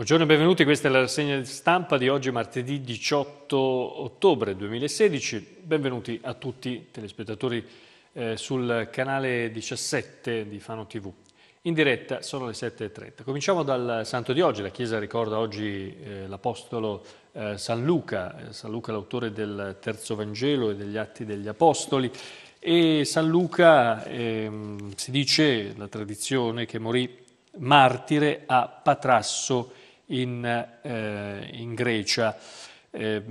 Buongiorno e benvenuti, questa è la rassegna stampa di oggi martedì 18 ottobre 2016. Benvenuti a tutti i telespettatori eh, sul canale 17 di Fano TV. In diretta sono le 7.30. Cominciamo dal santo di oggi. La Chiesa ricorda oggi eh, l'Apostolo eh, San Luca, eh, San Luca l'autore del Terzo Vangelo e degli Atti degli Apostoli. E San Luca, ehm, si dice, la tradizione, che morì martire a Patrasso in, eh, in Grecia. Eh,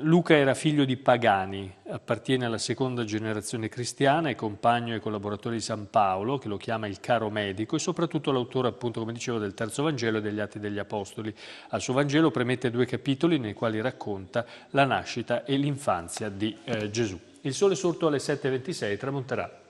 Luca era figlio di pagani, appartiene alla seconda generazione cristiana, è compagno e collaboratore di San Paolo, che lo chiama il caro medico, e soprattutto l'autore, appunto, come dicevo, del terzo Vangelo e degli Atti degli Apostoli. Al suo Vangelo premette due capitoli nei quali racconta la nascita e l'infanzia di eh, Gesù. Il sole sorto alle 7.26 tramonterà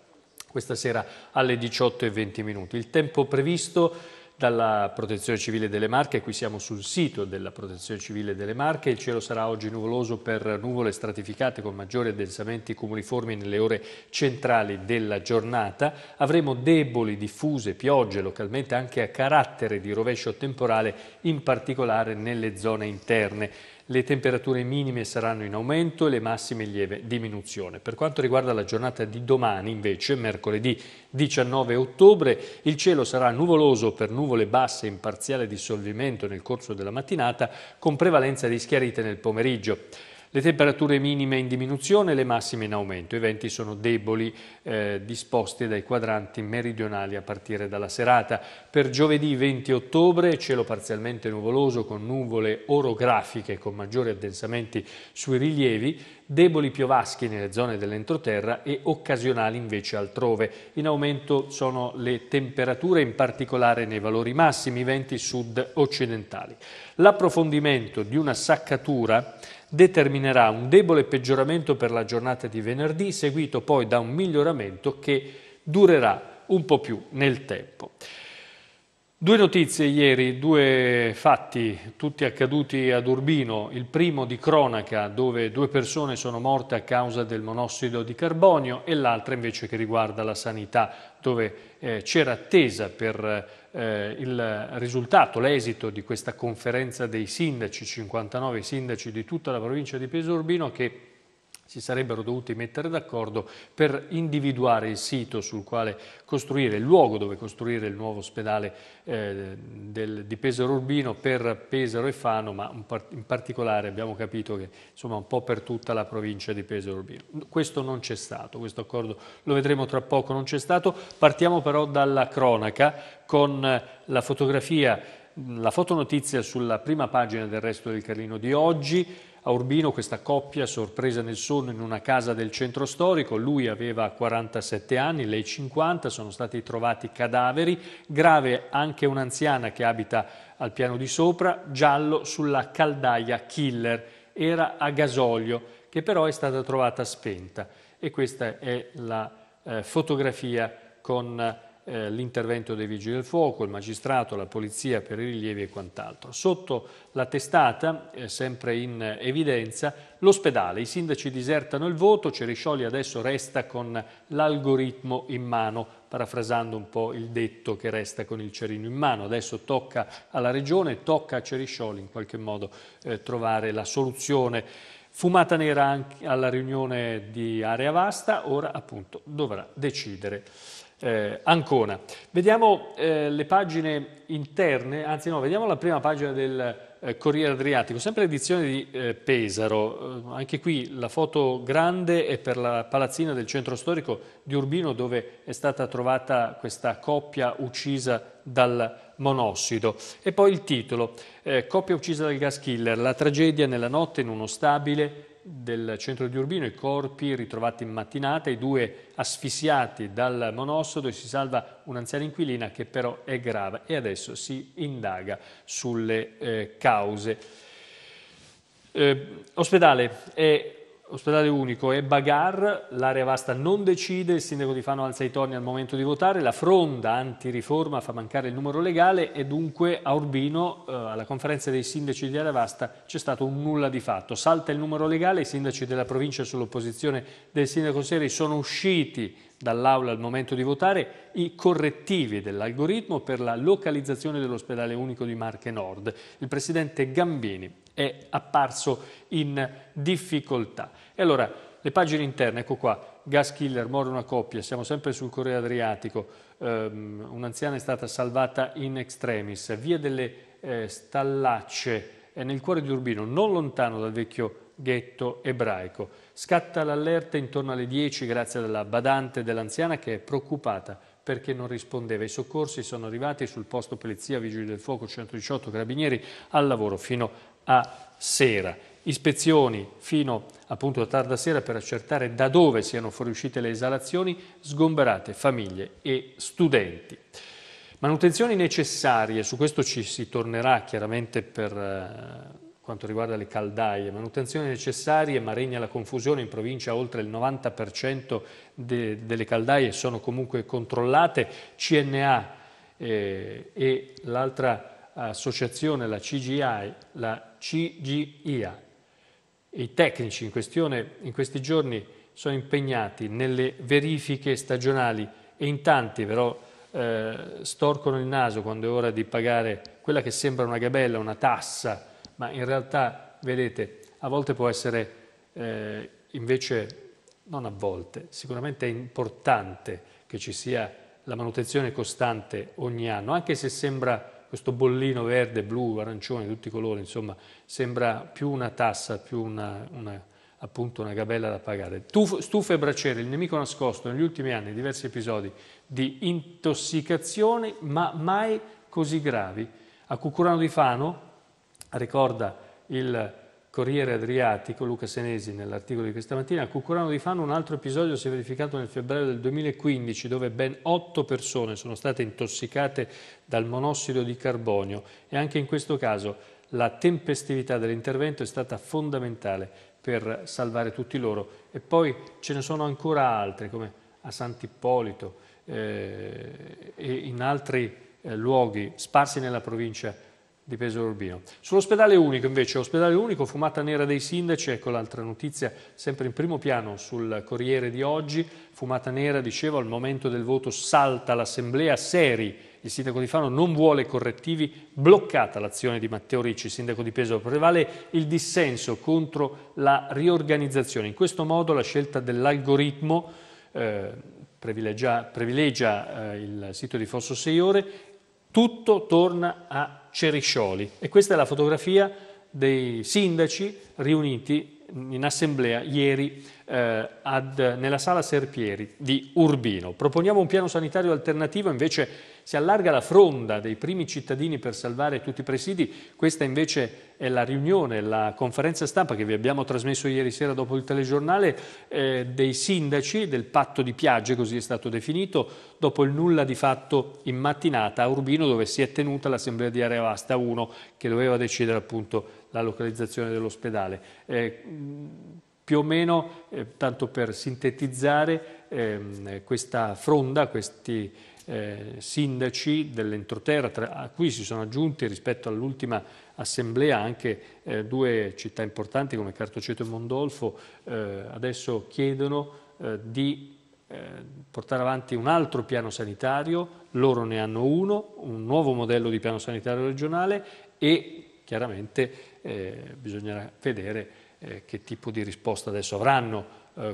questa sera alle 18.20 minuti. Il tempo previsto dalla Protezione Civile delle Marche, qui siamo sul sito della Protezione Civile delle Marche, il cielo sarà oggi nuvoloso per nuvole stratificate con maggiori addensamenti comuniformi nelle ore centrali della giornata, avremo deboli, diffuse piogge localmente anche a carattere di rovescio temporale, in particolare nelle zone interne le temperature minime saranno in aumento e le massime in lieve diminuzione. Per quanto riguarda la giornata di domani, invece, mercoledì 19 ottobre, il cielo sarà nuvoloso per nuvole basse in parziale dissolvimento nel corso della mattinata, con prevalenza di schiarite nel pomeriggio. Le temperature minime in diminuzione le massime in aumento. I venti sono deboli, eh, disposti dai quadranti meridionali a partire dalla serata. Per giovedì 20 ottobre cielo parzialmente nuvoloso con nuvole orografiche con maggiori addensamenti sui rilievi, deboli piovaschi nelle zone dell'entroterra e occasionali invece altrove. In aumento sono le temperature, in particolare nei valori massimi, i venti sud-occidentali. L'approfondimento di una saccatura determinerà un debole peggioramento per la giornata di venerdì, seguito poi da un miglioramento che durerà un po' più nel tempo. Due notizie ieri, due fatti, tutti accaduti ad Urbino. Il primo di cronaca, dove due persone sono morte a causa del monossido di carbonio, e l'altra invece che riguarda la sanità, dove eh, c'era attesa per eh, eh, il risultato, l'esito di questa conferenza dei sindaci, 59 sindaci di tutta la provincia di Urbino che si sarebbero dovuti mettere d'accordo per individuare il sito sul quale costruire, il luogo dove costruire il nuovo ospedale eh, del, di Pesaro Urbino per Pesaro e Fano, ma in particolare abbiamo capito che insomma un po' per tutta la provincia di Pesaro Urbino. Questo non c'è stato, questo accordo lo vedremo tra poco, non c'è stato. Partiamo però dalla cronaca con la fotografia, la fotonotizia sulla prima pagina del resto del Carlino di oggi. A Urbino questa coppia sorpresa nel sonno in una casa del centro storico, lui aveva 47 anni, lei 50, sono stati trovati cadaveri, grave anche un'anziana che abita al piano di sopra, giallo sulla caldaia killer, era a gasolio che però è stata trovata spenta e questa è la eh, fotografia con eh, l'intervento dei vigili del fuoco, il magistrato, la polizia per i rilievi e quant'altro. Sotto la testata, eh, sempre in evidenza, l'ospedale. I sindaci disertano il voto, Ceriscioli adesso resta con l'algoritmo in mano, parafrasando un po' il detto che resta con il cerino in mano. Adesso tocca alla Regione, tocca a Ceriscioli in qualche modo eh, trovare la soluzione. Fumata nera anche alla riunione di Area Vasta, ora appunto dovrà decidere eh, Ancona. Vediamo eh, le pagine interne, anzi no, vediamo la prima pagina del eh, Corriere Adriatico, sempre l'edizione di eh, Pesaro, eh, anche qui la foto grande è per la palazzina del centro storico di Urbino dove è stata trovata questa coppia uccisa dal monossido. E poi il titolo, eh, coppia uccisa dal gas killer, la tragedia nella notte in uno stabile del centro di Urbino, i corpi ritrovati in mattinata, i due asfissiati dal monossido e si salva un'anziana inquilina che però è grave e adesso si indaga sulle eh, cause. Eh, ospedale è Ospedale unico e bagar, l'area vasta non decide, il sindaco di Fano alza i toni al momento di votare, la fronda antiriforma fa mancare il numero legale e dunque a Urbino, eh, alla conferenza dei sindaci di area vasta, c'è stato un nulla di fatto. Salta il numero legale, i sindaci della provincia sull'opposizione del sindaco Seri sono usciti dall'aula al momento di votare i correttivi dell'algoritmo per la localizzazione dell'ospedale unico di Marche Nord. Il presidente Gambini è apparso in difficoltà. E allora, le pagine interne, ecco qua, gas killer, muore una coppia, siamo sempre sul Corriere Adriatico, um, un'anziana è stata salvata in extremis, via delle eh, stallacce eh, nel cuore di Urbino, non lontano dal vecchio ghetto ebraico. Scatta l'allerta intorno alle 10 grazie alla badante dell'anziana che è preoccupata perché non rispondeva. I soccorsi sono arrivati sul posto Polizia, Vigili del Fuoco, 118 Carabinieri al lavoro fino a sera. Ispezioni fino appunto a tarda sera per accertare da dove siano fuoriuscite le esalazioni, sgomberate famiglie e studenti. Manutenzioni necessarie, su questo ci si tornerà chiaramente per eh, quanto riguarda le caldaie, manutenzioni necessarie, ma regna la confusione in provincia, oltre il 90% de, delle caldaie sono comunque controllate, CNA eh, e l'altra associazione, la CGI, la CGIA. I tecnici in questione in questi giorni sono impegnati nelle verifiche stagionali e in tanti però eh, storcono il naso quando è ora di pagare quella che sembra una gabella, una tassa, ma in realtà, vedete, a volte può essere eh, invece, non a volte, sicuramente è importante che ci sia la manutenzione costante ogni anno, anche se sembra questo bollino verde, blu, arancione, tutti i colori, insomma, sembra più una tassa, più una, una, appunto una gabella da pagare. Tuf, stufe e braciere, il nemico nascosto negli ultimi anni, diversi episodi di intossicazioni, ma mai così gravi. A Cucurano di Fano, ricorda il Corriere Adriatico, Luca Senesi nell'articolo di questa mattina, a Cucurano di Fano un altro episodio si è verificato nel febbraio del 2015 dove ben otto persone sono state intossicate dal monossido di carbonio e anche in questo caso la tempestività dell'intervento è stata fondamentale per salvare tutti loro e poi ce ne sono ancora altre come a Sant'Ippolito eh, e in altri eh, luoghi sparsi nella provincia di Pesaro Urbino. Sull'ospedale unico invece, ospedale unico, fumata nera dei sindaci, ecco l'altra notizia sempre in primo piano sul Corriere di oggi, fumata nera, dicevo, al momento del voto salta l'assemblea, seri, il sindaco di Fano non vuole correttivi, bloccata l'azione di Matteo Ricci, sindaco di Pesaro, prevale il dissenso contro la riorganizzazione, in questo modo la scelta dell'algoritmo eh, privilegia, privilegia eh, il sito di Fosso 6 Ore tutto torna a Ceriscioli e questa è la fotografia dei sindaci riuniti in assemblea ieri eh, ad, nella sala Serpieri di Urbino. Proponiamo un piano sanitario alternativo invece si allarga la fronda dei primi cittadini per salvare tutti i presidi, questa invece è la riunione, la conferenza stampa che vi abbiamo trasmesso ieri sera dopo il telegiornale eh, dei sindaci del patto di Piagge, così è stato definito, dopo il nulla di fatto in mattinata a Urbino dove si è tenuta l'assemblea di Area Vasta 1 che doveva decidere appunto la localizzazione dell'ospedale. Eh, più o meno, eh, tanto per sintetizzare ehm, questa fronda, questi eh, sindaci dell'entroterra, tra, a ah, cui si sono aggiunti rispetto all'ultima assemblea anche eh, due città importanti come Cartoceto e Mondolfo, eh, adesso chiedono eh, di eh, portare avanti un altro piano sanitario, loro ne hanno uno, un nuovo modello di piano sanitario regionale e chiaramente eh, bisognerà vedere che tipo di risposta adesso avranno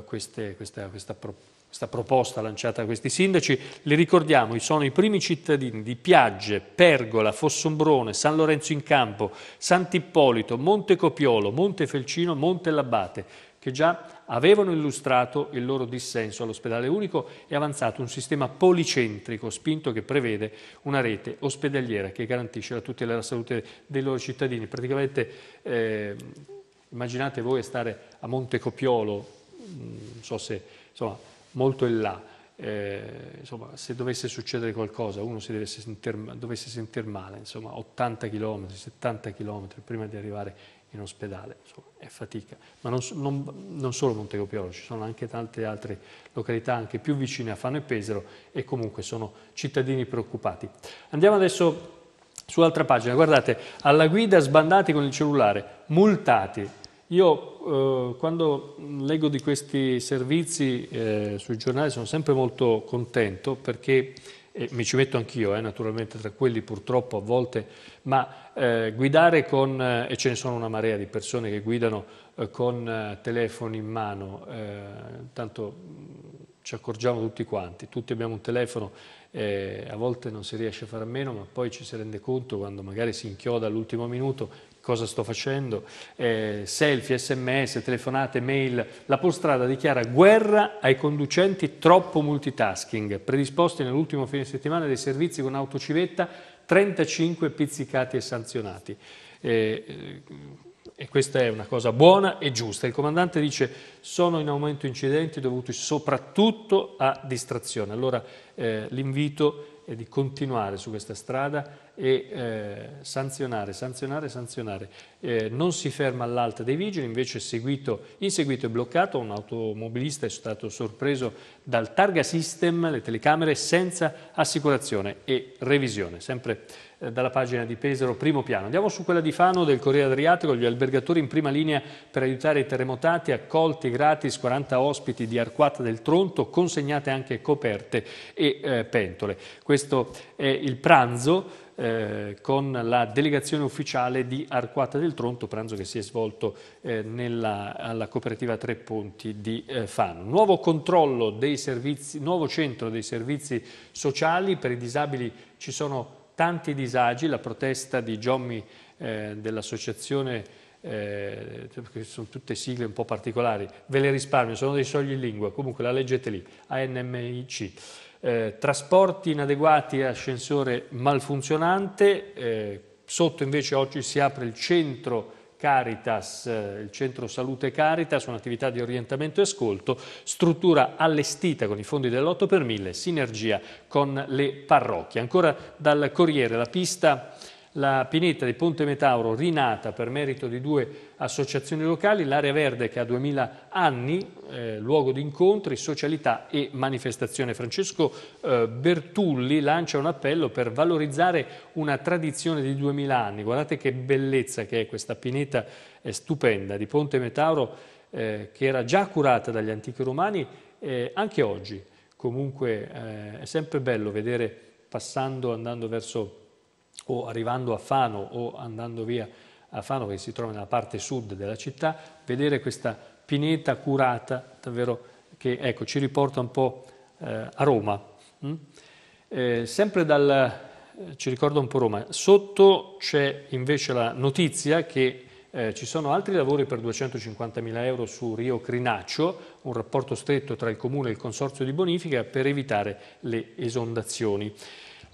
queste, questa, questa proposta questa proposta lanciata da questi sindaci, le ricordiamo, sono i primi cittadini di Piagge, Pergola, Fossombrone, San Lorenzo in Campo, Sant'Ippolito, Monte Copiolo, Monte Felcino, Monte Labbate, che già avevano illustrato il loro dissenso all'ospedale unico e avanzato un sistema policentrico spinto che prevede una rete ospedaliera che garantisce la tutela della salute dei loro cittadini. Praticamente eh, immaginate voi stare a Monte Copiolo, mm, non so se... Insomma, molto in là. Eh, insomma, se dovesse succedere qualcosa, uno si dovesse sentir, dovesse sentir male, insomma, 80 km, 70 km prima di arrivare in ospedale, insomma, è fatica. Ma non, non, non solo Montecopiolo, ci sono anche tante altre località, anche più vicine a Fano e Pesaro, e comunque sono cittadini preoccupati. Andiamo adesso su altra pagina, guardate, alla guida sbandati con il cellulare, multati, io eh, quando leggo di questi servizi eh, sui giornali sono sempre molto contento perché eh, mi ci metto anch'io, eh, naturalmente tra quelli purtroppo a volte, ma eh, guidare con, eh, e ce ne sono una marea di persone che guidano eh, con eh, telefoni in mano, tanto mm, ci accorgiamo tutti quanti, tutti abbiamo un telefono, a volte non si riesce a fare a meno, ma poi ci si rende conto quando magari si inchioda all'ultimo minuto cosa sto facendo, eh, selfie, sms, telefonate, mail. La Polstrada dichiara guerra ai conducenti troppo multitasking, predisposti nell'ultimo fine settimana dei servizi con autocivetta, 35 pizzicati e sanzionati. Eh, eh, e questa è una cosa buona e giusta. Il comandante dice sono in aumento incidenti dovuti soprattutto a distrazione. Allora eh, l'invito e di continuare su questa strada e eh, sanzionare, sanzionare, sanzionare. Eh, non si ferma all'alta dei vigili, invece seguito, inseguito e bloccato un automobilista è stato sorpreso dal targa system, le telecamere senza assicurazione e revisione. Sempre eh, dalla pagina di Pesaro, primo piano. Andiamo su quella di Fano del Corriere Adriatico, gli albergatori in prima linea per aiutare i terremotati, accolti gratis 40 ospiti di Arquata del Tronto, consegnate anche coperte e eh, pentole. Questo è il pranzo eh, con la delegazione ufficiale di Arquata del Tronto, pranzo che si è svolto eh, nella, alla cooperativa Tre Ponti di eh, Fano. Nuovo controllo dei servizi, nuovo centro dei servizi sociali per i disabili ci sono tanti disagi, la protesta di Giommi eh, dell'associazione eh, che sono tutte sigle un po' particolari, ve le risparmio, sono dei sogli in lingua, comunque la leggete lì, ANMIC. Eh, trasporti inadeguati e ascensore malfunzionante, eh, sotto invece oggi si apre il centro Caritas, eh, il centro salute Caritas, un'attività di orientamento e ascolto, struttura allestita con i fondi dell'8 per 1000, sinergia con le parrocchie. Ancora dal Corriere la pista la pineta di Ponte Metauro rinata per merito di due associazioni locali, l'area verde che ha 2000 anni, eh, luogo di incontri, socialità e manifestazione. Francesco eh, Bertulli lancia un appello per valorizzare una tradizione di 2000 anni. Guardate che bellezza che è questa pineta è eh, stupenda di Ponte Metauro eh, che era già curata dagli antichi romani anche oggi. Comunque eh, è sempre bello vedere passando, andando verso o arrivando a Fano o andando via a Fano che si trova nella parte sud della città, vedere questa pineta curata davvero che ecco, ci riporta un po' eh, a Roma. Mm? Eh, sempre dal, eh, ci ricorda un po' Roma, sotto c'è invece la notizia che eh, ci sono altri lavori per 250.000 euro su Rio Crinaccio, un rapporto stretto tra il Comune e il Consorzio di Bonifica per evitare le esondazioni.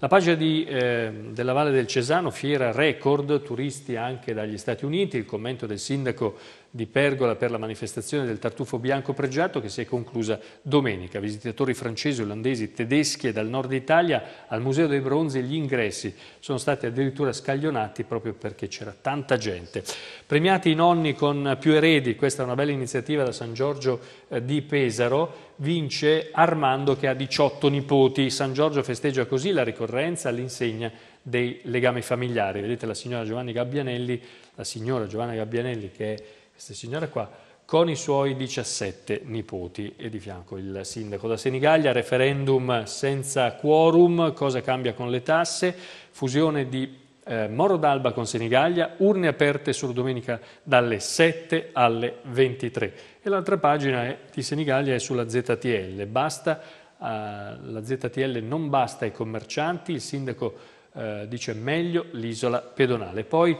La pagina di, eh, della Valle del Cesano, fiera record, turisti anche dagli Stati Uniti, il commento del sindaco di Pergola per la manifestazione del tartufo bianco pregiato che si è conclusa domenica. Visitatori francesi, olandesi, tedeschi e dal nord Italia al Museo dei Bronzi gli ingressi sono stati addirittura scaglionati proprio perché c'era tanta gente. Premiati i nonni con più eredi, questa è una bella iniziativa da San Giorgio eh, di Pesaro, vince Armando che ha 18 nipoti. San Giorgio festeggia così la ricorrenza all'insegna dei legami familiari. Vedete la signora Giovanni Gabbianelli, la signora Giovanna Gabbianelli che è questa signora qua, con i suoi 17 nipoti e di fianco il sindaco da Senigallia, referendum senza quorum, cosa cambia con le tasse, fusione di eh, Moro d'Alba con Senigallia, urne aperte solo domenica dalle 7 alle 23. E l'altra pagina è, di Senigallia è sulla ZTL, basta, eh, la ZTL non basta ai commercianti, il sindaco eh, dice meglio l'isola pedonale. Poi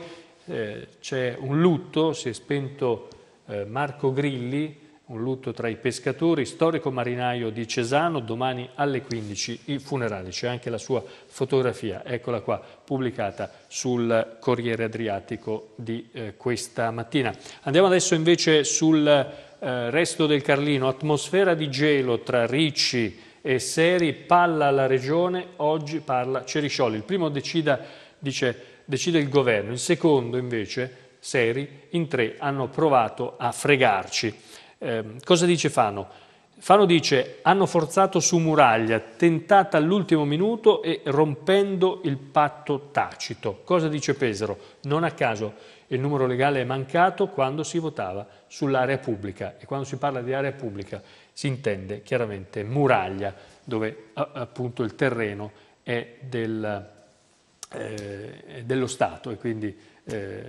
eh, c'è un lutto, si è spento eh, Marco Grilli, un lutto tra i pescatori, storico marinaio di Cesano, domani alle 15 i funerali, c'è anche la sua fotografia, eccola qua, pubblicata sul Corriere Adriatico di eh, questa mattina. Andiamo adesso invece sul eh, resto del Carlino, atmosfera di gelo tra Ricci e Seri, palla alla regione, oggi parla Ceriscioli, il primo decida, dice decide il governo, il secondo invece, Seri, in tre hanno provato a fregarci. Eh, cosa dice Fano? Fano dice hanno forzato su muraglia, tentata all'ultimo minuto e rompendo il patto tacito. Cosa dice Pesaro? Non a caso il numero legale è mancato quando si votava sull'area pubblica e quando si parla di area pubblica si intende chiaramente muraglia dove appunto il terreno è del, eh, dello Stato e quindi eh,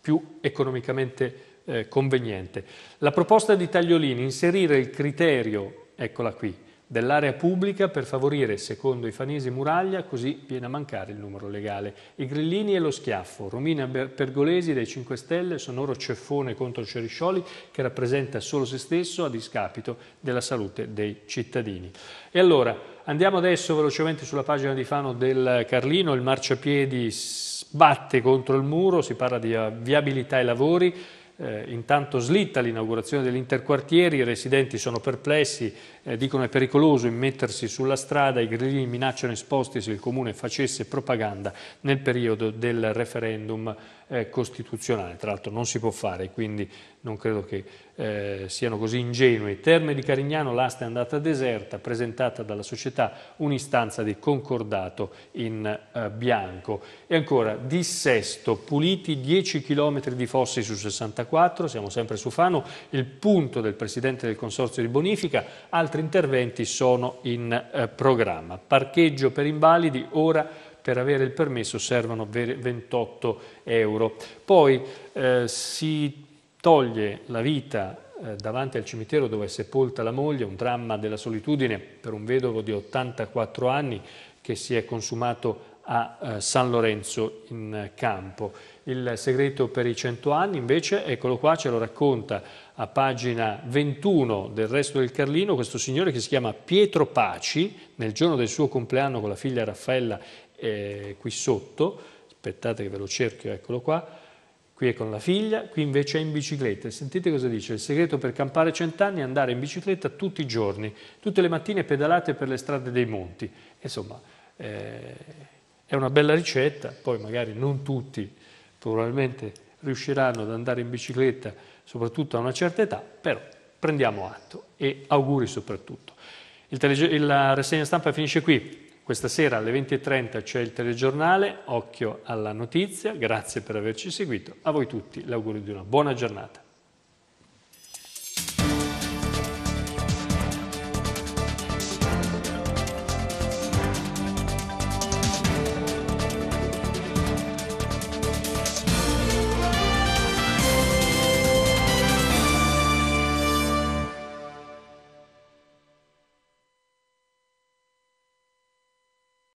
più economicamente eh, conveniente. La proposta di Tagliolini, inserire il criterio, eccola qui, dell'area pubblica per favorire, secondo i fanesi Muraglia, così viene a mancare il numero legale. I grillini e lo schiaffo, Romina Pergolesi dei 5 Stelle, sonoro ceffone contro Ceriscioli che rappresenta solo se stesso a discapito della salute dei cittadini. E allora, andiamo adesso velocemente sulla pagina di Fano del Carlino, il marciapiedi sbatte contro il muro, si parla di viabilità e lavori, eh, intanto slitta l'inaugurazione dell'interquartieri, i residenti sono perplessi, eh, dicono è pericoloso immettersi sulla strada, i grillini minacciano esposti se il comune facesse propaganda nel periodo del referendum eh, costituzionale, tra l'altro non si può fare, quindi non credo che eh, siano così ingenui. Terme di Carignano, l'asta è andata deserta, presentata dalla società un'istanza di concordato in eh, bianco. E ancora, dissesto, puliti 10 km di fossi su 64, siamo sempre su Fano, il punto del presidente del consorzio di bonifica, altri interventi sono in eh, programma. Parcheggio per invalidi, ora per avere il permesso servono 28 euro. Poi eh, si toglie la vita eh, davanti al cimitero dove è sepolta la moglie, un dramma della solitudine per un vedovo di 84 anni che si è consumato a eh, San Lorenzo in campo. Il segreto per i 100 anni invece, eccolo qua, ce lo racconta a pagina 21 del resto del Carlino, questo signore che si chiama Pietro Paci, nel giorno del suo compleanno con la figlia Raffaella eh, qui sotto, aspettate che ve lo cerchio, eccolo qua, qui è con la figlia, qui invece è in bicicletta. Sentite cosa dice, il segreto per campare cent'anni è andare in bicicletta tutti i giorni, tutte le mattine pedalate per le strade dei monti. Insomma, eh, è una bella ricetta, poi magari non tutti probabilmente riusciranno ad andare in bicicletta, soprattutto a una certa età, però prendiamo atto e auguri soprattutto. la rassegna stampa finisce qui, questa sera alle 20.30 c'è il telegiornale, occhio alla notizia, grazie per averci seguito, a voi tutti l'augurio di una buona giornata.